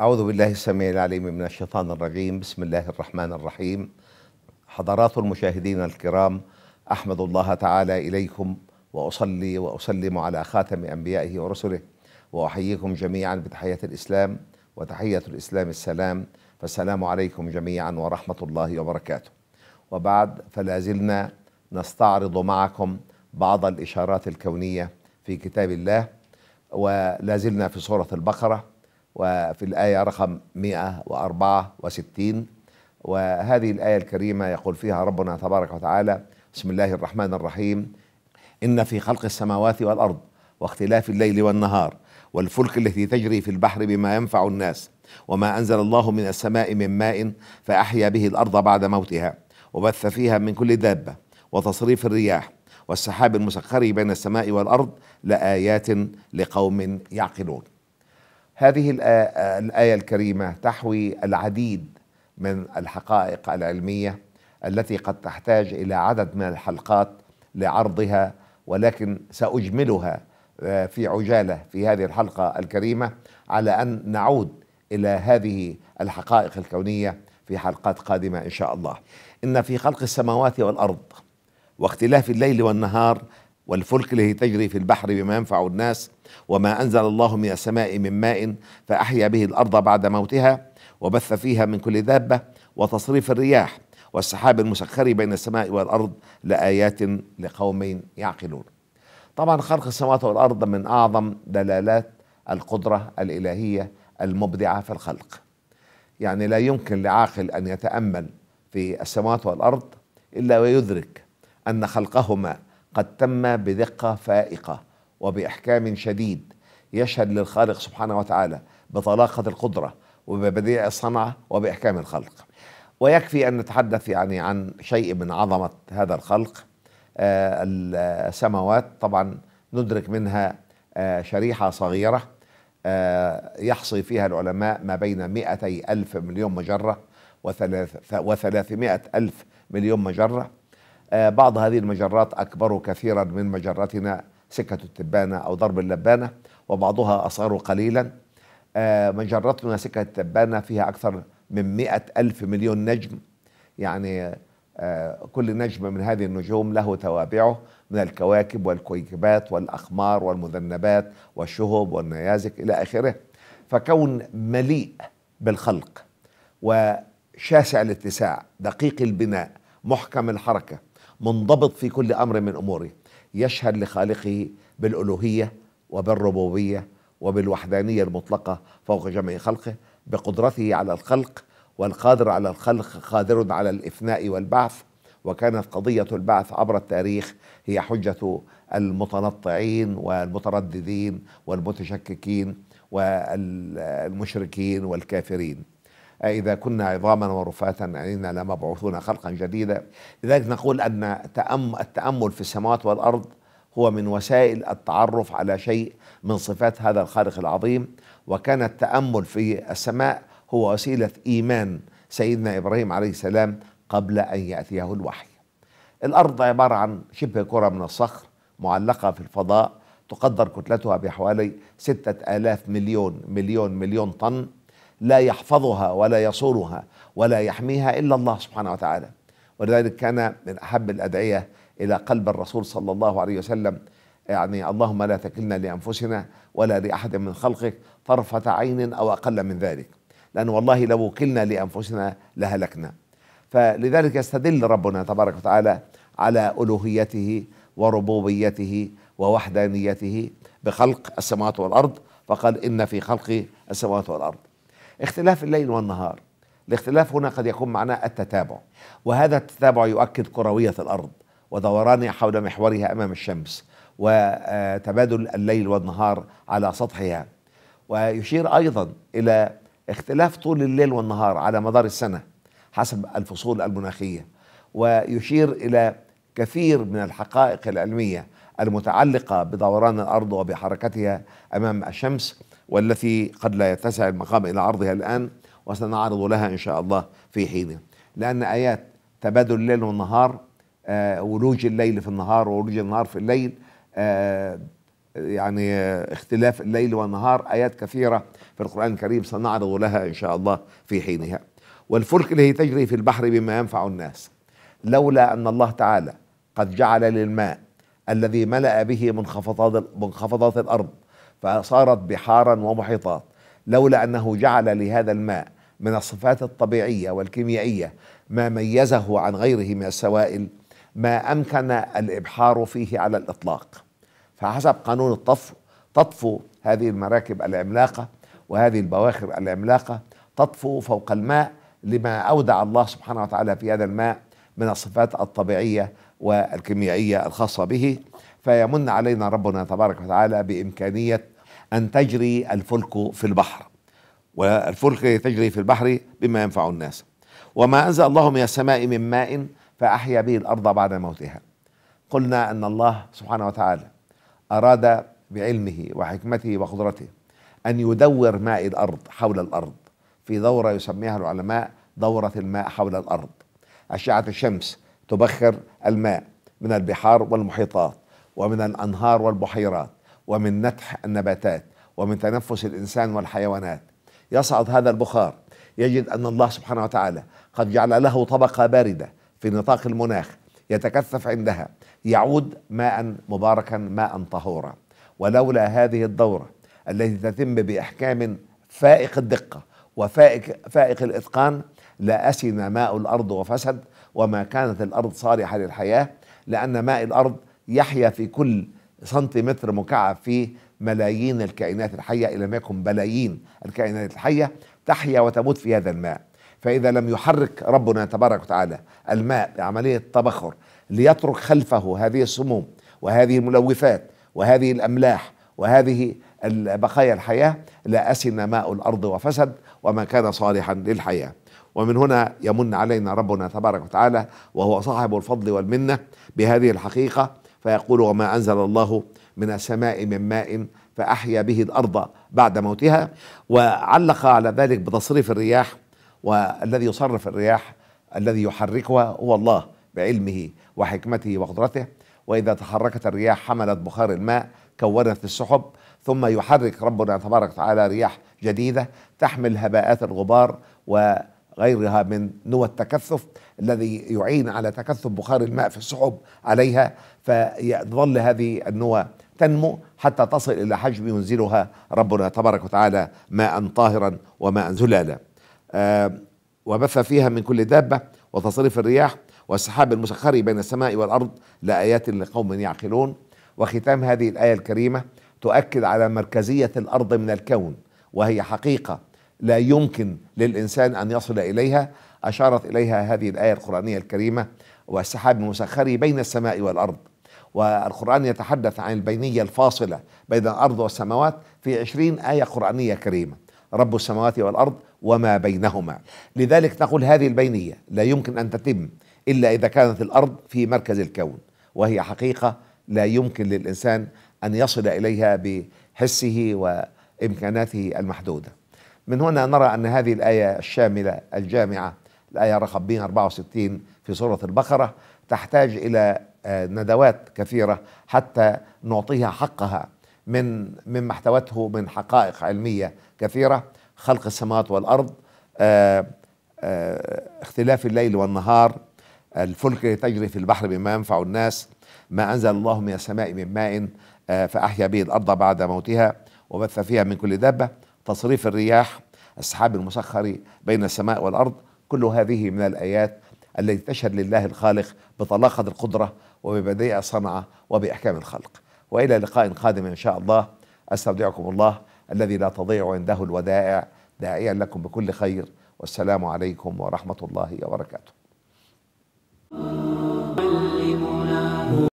أعوذ بالله السميع العليم من الشيطان الرجيم بسم الله الرحمن الرحيم حضرات المشاهدين الكرام أحمد الله تعالى إليكم وأصلي وأسلم على خاتم أنبيائه ورسله وأحييكم جميعا بتحية الإسلام وتحية الإسلام السلام فالسلام عليكم جميعا ورحمة الله وبركاته وبعد فلا زلنا نستعرض معكم بعض الإشارات الكونية في كتاب الله ولا زلنا في سورة البقرة وفي الآية رقم 164 وهذه الآية الكريمة يقول فيها ربنا تبارك وتعالى بسم الله الرحمن الرحيم إن في خلق السماوات والأرض واختلاف الليل والنهار والفلك التي تجري في البحر بما ينفع الناس وما أنزل الله من السماء من ماء فأحيا به الأرض بعد موتها وبث فيها من كل دابة وتصريف الرياح والسحاب المسخر بين السماء والأرض لآيات لقوم يعقلون هذه الآية الكريمة تحوي العديد من الحقائق العلمية التي قد تحتاج إلى عدد من الحلقات لعرضها ولكن سأجملها في عجالة في هذه الحلقة الكريمة على أن نعود إلى هذه الحقائق الكونية في حلقات قادمة إن شاء الله إن في خلق السماوات والأرض واختلاف الليل والنهار والفلك التي تجري في البحر بما ينفع الناس وما أنزل الله من السماء من ماء فأحيا به الأرض بعد موتها وبث فيها من كل دابة وتصريف الرياح والسحاب المسخر بين السماء والأرض لآيات لقوم يعقلون طبعا خلق السماوات والأرض من أعظم دلالات القدرة الإلهية المبدعة في الخلق يعني لا يمكن لعاقل أن يتأمل في السماوات والأرض إلا ويدرك أن خلقهما قد تم بدقة فائقة وبإحكام شديد يشهد للخالق سبحانه وتعالى بطلاقة القدرة وببديع الصنعة وبإحكام الخلق ويكفي أن نتحدث يعني عن شيء من عظمة هذا الخلق آه، السماوات طبعا ندرك منها آه، شريحة صغيرة آه، يحصي فيها العلماء ما بين 200 ألف مليون مجرة و300 ألف مليون مجرة آه، بعض هذه المجرات أكبر كثيرا من مجرتنا سكة التبانة أو ضرب اللبانة وبعضها أصغر قليلا آه، مجرتنا سكة التبانة فيها أكثر من مئة ألف مليون نجم يعني آه، كل نجم من هذه النجوم له توابعه من الكواكب والكويكبات والأخمار والمذنبات والشهب والنيازك إلى آخره فكون مليء بالخلق وشاسع الاتساع دقيق البناء محكم الحركة منضبط في كل امر من اموره يشهد لخالقه بالالوهيه وبالربوبيه وبالوحدانيه المطلقه فوق جميع خلقه بقدرته على الخلق والقادر على الخلق قادر على الافناء والبعث وكانت قضيه البعث عبر التاريخ هي حجه المتنطعين والمترددين والمتشككين والمشركين والكافرين إذا كنا عظاما ورفاتا أئنا لمبعوثون خلقا جديدا لذلك نقول أن التأمل في السماوات والأرض هو من وسائل التعرف على شيء من صفات هذا الخالق العظيم وكان التأمل في السماء هو وسيلة إيمان سيدنا إبراهيم عليه السلام قبل أن يأتيه الوحي الأرض عبارة عن شبه كرة من الصخر معلقة في الفضاء تقدر كتلتها بحوالي ستة آلاف مليون مليون مليون طن لا يحفظها ولا يصونها ولا يحميها إلا الله سبحانه وتعالى ولذلك كان من أحب الأدعية إلى قلب الرسول صلى الله عليه وسلم يعني اللهم لا تكلنا لأنفسنا ولا لأحد من خلقك طرفة عين أو أقل من ذلك لأن والله لو وكلنا لأنفسنا لهلكنا فلذلك يستدل ربنا تبارك وتعالى على ألوهيته وربوبيته ووحدانيته بخلق السماوات والأرض فقال إن في خلق السماوات والأرض اختلاف الليل والنهار الاختلاف هنا قد يكون معناه التتابع وهذا التتابع يؤكد كروية الأرض ودورانها حول محورها أمام الشمس وتبادل الليل والنهار على سطحها ويشير أيضا إلى اختلاف طول الليل والنهار على مدار السنة حسب الفصول المناخية ويشير إلى كثير من الحقائق العلمية المتعلقة بدوران الأرض وبحركتها أمام الشمس والتي قد لا يتسع المقام إلى عرضها الآن وسنعرض لها إن شاء الله في حينه لأن آيات تبادل الليل والنهار آه، ولوج الليل في النهار ولوج النهار في الليل آه، يعني اختلاف الليل والنهار آيات كثيرة في القرآن الكريم سنعرض لها إن شاء الله في حينها والفلك التي تجري في البحر بما ينفع الناس لولا أن الله تعالى قد جعل للماء الذي ملأ به منخفضات منخفضات الأرض فصارت بحارا ومحيطات لولا أنه جعل لهذا الماء من الصفات الطبيعية والكيميائية ما ميزه عن غيره من السوائل ما أمكن الإبحار فيه على الإطلاق فحسب قانون الطفو تطفو هذه المراكب العملاقة وهذه البواخر العملاقة تطفو فوق الماء لما أودع الله سبحانه وتعالى في هذا الماء من الصفات الطبيعية والكيميائية الخاصة به فيمن علينا ربنا تبارك وتعالى بإمكانية أن تجري الفلك في البحر والفلك تجري في البحر بما ينفع الناس وما أنزل الله من السماء من ماء فأحيا به الأرض بعد موتها قلنا أن الله سبحانه وتعالى أراد بعلمه وحكمته وقدرته أن يدور ماء الأرض حول الأرض في دورة يسميها العلماء دورة الماء حول الأرض أشعة الشمس تبخر الماء من البحار والمحيطات ومن الأنهار والبحيرات ومن نتح النباتات ومن تنفس الإنسان والحيوانات يصعد هذا البخار يجد أن الله سبحانه وتعالى قد جعل له طبقة باردة في نطاق المناخ يتكثف عندها يعود ماء مباركا ماء طهورا ولولا هذه الدورة التي تتم بإحكام فائق الدقة وفائق فائق الإتقان لأسن ماء الأرض وفسد وما كانت الأرض صالحة للحياة لأن ماء الأرض يحيا في كل سنتيمتر مكعب فيه ملايين الكائنات الحية إن لم يكن بلايين الكائنات الحية تحيا وتموت في هذا الماء فإذا لم يحرك ربنا تبارك وتعالى الماء بعملية تبخر ليترك خلفه هذه السموم وهذه الملوثات وهذه الأملاح وهذه بقايا الحياة لأسن ماء الأرض وفسد وما كان صالحا للحياة ومن هنا يمن علينا ربنا تبارك وتعالى وهو صاحب الفضل والمنه بهذه الحقيقه فيقول وما انزل الله من السماء من ماء فاحيا به الارض بعد موتها وعلق على ذلك بتصريف الرياح والذي يصرف الرياح الذي يحركها هو الله بعلمه وحكمته وقدرته واذا تحركت الرياح حملت بخار الماء كونت السحب ثم يحرك ربنا تبارك وتعالى رياح جديده تحمل هباءات الغبار و غيرها من نوى التكثف الذي يعين على تكثف بخار الماء في السحب عليها فيظل هذه النوى تنمو حتى تصل إلى حجم ينزلها ربنا تبارك وتعالى ماء طاهرا وماء زلالا آه وبث فيها من كل دابة وتصريف الرياح والسحاب المسخر بين السماء والأرض لآيات لقوم يعقلون وختام هذه الآية الكريمة تؤكد على مركزية الأرض من الكون وهي حقيقة لا يمكن للإنسان أن يصل إليها أشارت إليها هذه الآية القرآنية الكريمة والسحاب المسخري بين السماء والأرض والقرآن يتحدث عن البينية الفاصلة بين الأرض والسماوات في عشرين آية قرآنية كريمة رب السماوات والأرض وما بينهما لذلك نقول هذه البينية لا يمكن أن تتم إلا إذا كانت الأرض في مركز الكون وهي حقيقة لا يمكن للإنسان أن يصل إليها بحسه وإمكاناته المحدودة من هنا نرى أن هذه الآية الشاملة الجامعة الآية رقم 164 في سورة البقرة تحتاج إلى آه، ندوات كثيرة حتى نعطيها حقها من مما احتوته من حقائق علمية كثيرة خلق السماوات والأرض آه، آه، اختلاف الليل والنهار الفلك تجري في البحر بما ينفع الناس ما أنزل الله من السماء من ماء فأحيا به الأرض بعد موتها وبث فيها من كل دابة تصريف الرياح السحاب المسخر بين السماء والأرض كل هذه من الآيات التي تشهد لله الخالق بطلاقة القدرة وببديع صنعة وبإحكام الخلق وإلى لقاء قادم إن شاء الله أستودعكم الله الذي لا تضيع عنده الودائع داعيا لكم بكل خير والسلام عليكم ورحمة الله وبركاته